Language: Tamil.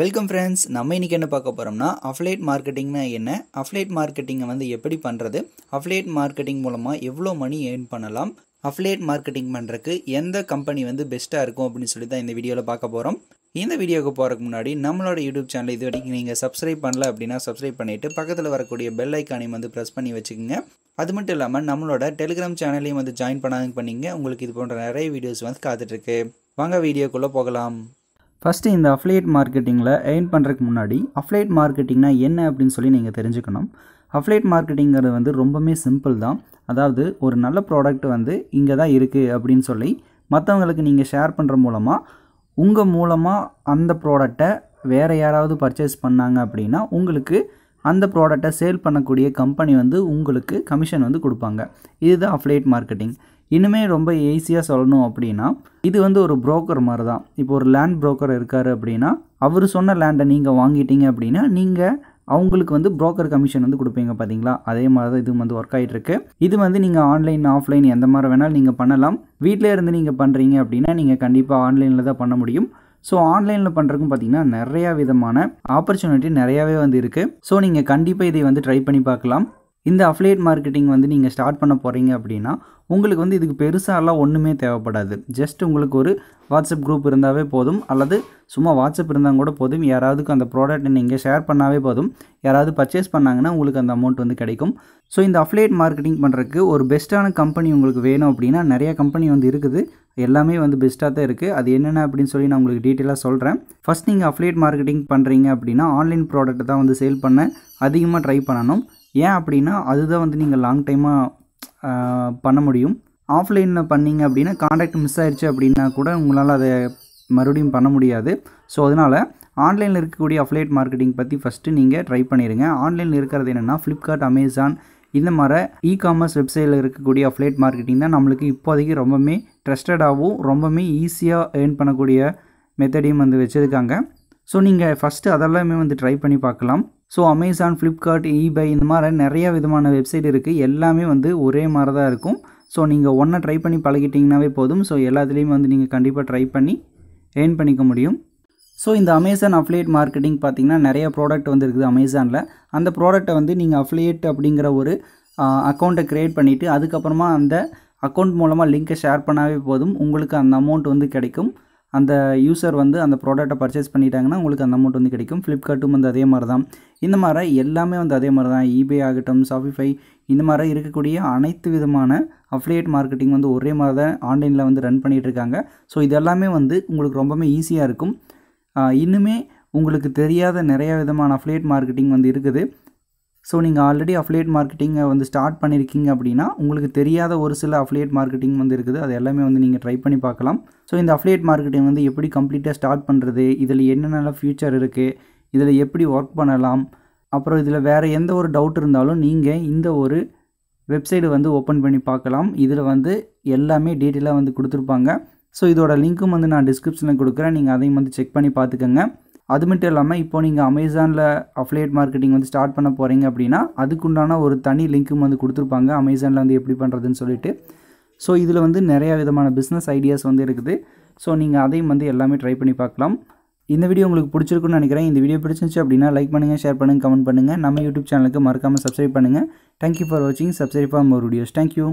வெல்கம் ஃப்ரெண்ட்ஸ் நம்ம இன்றைக்கி என்ன பார்க்க போகிறோம்னா அஃப்லேட் மார்க்கெட்டிங்னா என்ன அஃப்லேட் மார்க்கெட்டிங்கை வந்து எப்படி பண்ணுறது அஃப்லேட் மார்க்கெட்டிங் மூலமாக எவ்வளோ மணி ஏர்ன் பண்ணலாம் அஃப்லேட் மார்க்கெட்டிங் பண்ணுறக்கு எந்த கம்பெனி வந்து பெஸ்ட்டாக இருக்கும் அப்படின்னு சொல்லி தான் இந்த வீடியோவில் பார்க்க போகிறோம் இந்த வீடியோவுக்கு போகிறதுக்கு முன்னாடி நம்மளோட யூடியூப் சேனல் இது வரைக்கும் நீங்கள் சப்ஸ்கிரைப் பண்ணல அப்படின்னா சப்ஸ்கிரைப் பண்ணிவிட்டு பக்கத்தில் வரக்கூடிய பெல் ஐக்கானையும் வந்து ப்ரெஸ் பண்ணி வச்சுக்கோங்க அது மட்டும் இல்லாமல் நம்மளோட டெலிகிராம் சேனலையும் வந்து ஜாயின் பண்ணாதுன்னு பண்ணிங்க உங்களுக்கு இது போன்ற நிறைய வீடியோஸ் வந்து காத்துட்ருக்கு வாங்க வீடியோக்குள்ளே போகலாம் ஃபஸ்ட்டு இந்த அஃப்லேட் மார்க்கெட்டிங்கில் எயின் பண்ணுறதுக்கு முன்னாடி அஃப்லேட் மார்க்கெட்டிங்னா என்ன அப்படின்னு சொல்லி நீங்கள் தெரிஞ்சுக்கணும் அஃப்லேட் மார்க்கெட்டிங்கிறது வந்து ரொம்பவே சிம்பிள் தான் அதாவது ஒரு நல்ல ப்ராடக்ட் வந்து இங்கே தான் இருக்குது அப்படின்னு சொல்லி மற்றவங்களுக்கு நீங்கள் ஷேர் பண்ணுற மூலமாக உங்கள் மூலமாக அந்த ப்ராடக்டை வேறு யாராவது பர்ச்சேஸ் பண்ணாங்க அப்படின்னா உங்களுக்கு அந்த ப்ராடக்டை சேல் பண்ணக்கூடிய கம்பெனி வந்து உங்களுக்கு கமிஷன் வந்து கொடுப்பாங்க இதுதான் அஃப்லேட் மார்க்கெட்டிங் இனிமேல் ரொம்ப ஈஸியாக சொல்லணும் அப்படின்னா இது வந்து ஒரு புரோக்கர் மாதிரி தான் இப்போ ஒரு லேண்ட் புரோக்கர் இருக்கார் அப்படின்னா அவர் சொன்ன லேண்டை நீங்கள் வாங்கிட்டீங்க அப்படின்னா நீங்கள் அவங்களுக்கு வந்து புரோக்கர் கமிஷன் வந்து கொடுப்பீங்க பார்த்தீங்களா அதே மாதிரி தான் இது வந்து ஒர்க் இருக்கு இது வந்து நீங்கள் ஆன்லைன் ஆஃப்லைன் எந்த மாதிரி வேணாலும் நீங்கள் பண்ணலாம் வீட்டிலேருந்து இருந்து நீங்கள் பண்ணுறீங்க அப்படின்னா நீங்கள் கண்டிப்பாக ஆன்லைனில் தான் பண்ண முடியும் ஸோ ஆன்லைனில் பண்ணுறக்கும் பார்த்தீங்கன்னா நிறையா விதமான ஆப்பர்ச்சுனிட்டி நிறையாவே வந்து இருக்குது ஸோ நீங்கள் கண்டிப்பாக இதை வந்து ட்ரை பண்ணி பார்க்கலாம் இந்த அஃப்லேட் மார்க்கெட்டிங் வந்து நீங்கள் ஸ்டார்ட் பண்ண போகிறீங்க அப்படின்னா உங்களுக்கு வந்து இதுக்கு பெருசாலாம் ஒன்றுமே தேவைப்படாது ஜஸ்ட் உங்களுக்கு ஒரு வாட்ஸ்அப் குரூப் இருந்தாவே போதும் அல்லது சும்மா வாட்ஸ்அப் இருந்தால் கூட போதும் யாராவதுக்கு அந்த ப்ராடக்ட்டை நீங்கள் ஷேர் பண்ணாவே போதும் யாராவது பர்ச்சேஸ் பண்ணாங்கன்னா உங்களுக்கு அந்த அமௌண்ட் வந்து கிடைக்கும் ஸோ இந்த அஃப்லேட் மார்க்கெட்டிங் பண்ணுறதுக்கு ஒரு பெஸ்ட்டான கம்பெனி உங்களுக்கு வேணும் அப்படின்னா நிறையா கம்பெனி வந்து இருக்குது எல்லாமே வந்து பெஸ்ட்டாக தான் இருக்குது அது என்னென்ன அப்படின்னு சொல்லி நான் உங்களுக்கு டீட்டெயிலாக சொல்கிறேன் ஃபஸ்ட் நீங்கள் அஃப்லேட் மார்க்கெட்டிங் பண்ணுறீங்க அப்படின்னா ஆன்லைன் ப்ராடக்ட்டை தான் வந்து சேல் பண்ண அதிகமாக ட்ரை பண்ணணும் ஏன் அப்படின்னா அதுதான் வந்து நீங்கள் லாங் டைமாக பண்ண முடியும் ஆஃப்லைனில் பண்ணிங்க அப்படின்னா காண்டாக்ட் மிஸ் ஆயிடுச்சு அப்படின்னா கூட உங்களால் அதை மறுபடியும் பண்ண முடியாது ஸோ அதனால் ஆன்லைனில் இருக்கக்கூடிய அஃப்லேட் மார்க்கெட்டிங் பற்றி ஃபஸ்ட்டு நீங்கள் ட்ரை பண்ணிடுங்க ஆன்லைனில் இருக்கிறது என்னென்னா ஃப்ளிப்கார்ட் அமேசான் இந்த மாதிரி இ காமர்ஸ் வெப்சைட்டில் இருக்கக்கூடிய அஃப்லேட் மார்க்கெட்டிங் தான் நம்மளுக்கு இப்போதைக்கு ரொம்பவுமே ட்ரஸ்டடாகவும் ரொம்பவுமே ஈஸியாக ஏர்ன் பண்ணக்கூடிய மெத்தடையும் வந்து வச்சுருக்காங்க ஸோ நீங்கள் ஃபஸ்ட்டு அதெல்லாமே வந்து ட்ரை பண்ணி பார்க்கலாம் ஸோ அமேசான் ஃப்ளிப்கார்ட் இபை இந்த மாதிரி நிறைய விதமான வெப்சைட் இருக்குது எல்லாமே வந்து ஒரே மாதிரி தான் இருக்கும் ஸோ நீங்கள் ஒன்றை ட்ரை பண்ணி பழகிட்டிங்கனாவே போதும் ஸோ எல்லாத்துலேயும் வந்து நீங்கள் கண்டிப்பாக ட்ரை பண்ணி ஏர்ன் பண்ணிக்க முடியும் ஸோ இந்த அமேசான் அஃப்லேட் மார்க்கெட்டிங் பார்த்திங்கன்னா நிறைய ப்ராடக்ட் வந்துருக்குது அமேசானில் அந்த ப்ராடக்ட்டை வந்து நீங்கள் அஃப்லேட் அப்படிங்கிற ஒரு அக்கௌண்ட்டை க்ரியேட் பண்ணிவிட்டு அதுக்கப்புறமா அந்த அக்கௌண்ட் மூலமாக லிங்க்கை ஷேர் பண்ணாவே போதும் உங்களுக்கு அந்த அமௌண்ட் வந்து கிடைக்கும் அந்த யூசர் வந்து அந்த ப்ராடக்ட்டை பர்ச்சேஸ் பண்ணிட்டாங்கன்னா உங்களுக்கு அந்த அமௌண்ட் வந்து கிடைக்கும் ஃப்ளிப்கார்ட்டும் வந்து அதே மாதிரி தான் இந்த மாதிரி எல்லாமே வந்து அதே மாதிரி தான் இபே ஆகட்டும் ஷாப்பிஃபை இந்த மாதிரி இருக்கக்கூடிய அனைத்து விதமான அஃப்லியேட் மார்க்கெட்டிங் வந்து ஒரே மாதிரி தான் ஆன்லைனில் வந்து ரன் பண்ணிகிட்ருக்காங்க ஸோ இதெல்லாமே வந்து உங்களுக்கு ரொம்பவுமே ஈஸியாக இருக்கும் இன்னுமே உங்களுக்கு தெரியாத நிறையா விதமான அஃப்லியேட் மார்க்கெட்டிங் வந்து இருக்குது ஸோ நீங்கள் ஆல்ரெடி அஃப்லேட் மார்க்கெட்டிங்கை வந்து ஸ்டார்ட் பண்ணியிருக்கீங்க அப்படின்னா உங்களுக்கு தெரியாத ஒரு சில அஃப்லேட் மார்க்கெட்டிங் வந்து இருக்குது அது எல்லாமே வந்து நீங்கள் ட்ரை பண்ணி பார்க்கலாம் ஸோ இந்த அஃப்லேட் மார்க்கெட்டிங் வந்து எப்படி கம்ப்ளீட்டாக ஸ்டார்ட் பண்ணுறது இதில் என்னென்ன ஃபியூச்சர் இருக்குது இதில் எப்படி ஒர்க் பண்ணலாம் அப்புறம் இதில் வேறு எந்த ஒரு டவுட் இருந்தாலும் நீங்கள் இந்த ஒரு வெப்சைடு வந்து ஓப்பன் பண்ணி பார்க்கலாம் இதில் வந்து எல்லாமே டீட்டெயிலாக வந்து கொடுத்துருப்பாங்க ஸோ இதோட லிங்க்கும் வந்து நான் டிஸ்கிரிப்ஷனில் கொடுக்குறேன் நீங்கள் அதையும் வந்து செக் பண்ணி பார்த்துக்கோங்க அது மட்டும் இல்லாமல் இப்போ நீங்கள் அமேசானில் அஃப்லேட் மார்க்கெட்டிங் வந்து ஸ்டார்ட் பண்ண போகிறீங்க அப்படின்னா அதுக்குண்டான ஒரு தனி லிங்க்கும் வந்து கொடுத்துருப்பாங்க அமேசானில் வந்து எப்படி பண்ணுறதுன்னு சொல்லிட்டு ஸோ இதில் வந்து நிறையா விதமான பிஸ்னஸ் ஐடியாஸ் வந்து இருக்குது ஸோ நீங்கள் அதையும் வந்து எல்லாமே ட்ரை பண்ணி பார்க்கலாம் இந்த வீடியோ உங்களுக்கு பிடிச்சிருக்குன்னு நினைக்கிறேன் இந்த வீடியோ பிடிச்சிருந்துச்சு அப்படின்னா லைக் பண்ணுங்கள் ஷேர் பண்ணுங்கள் கமெண்ட் பண்ணுங்கள் நம்ம யூடியூப் சேனலுக்கு மறக்காமல் சப்ஸ்கிரைப் பண்ணுங்கள் தேங்க்யூ ஃபார் வாட்சிங் subscribe for more videos thank you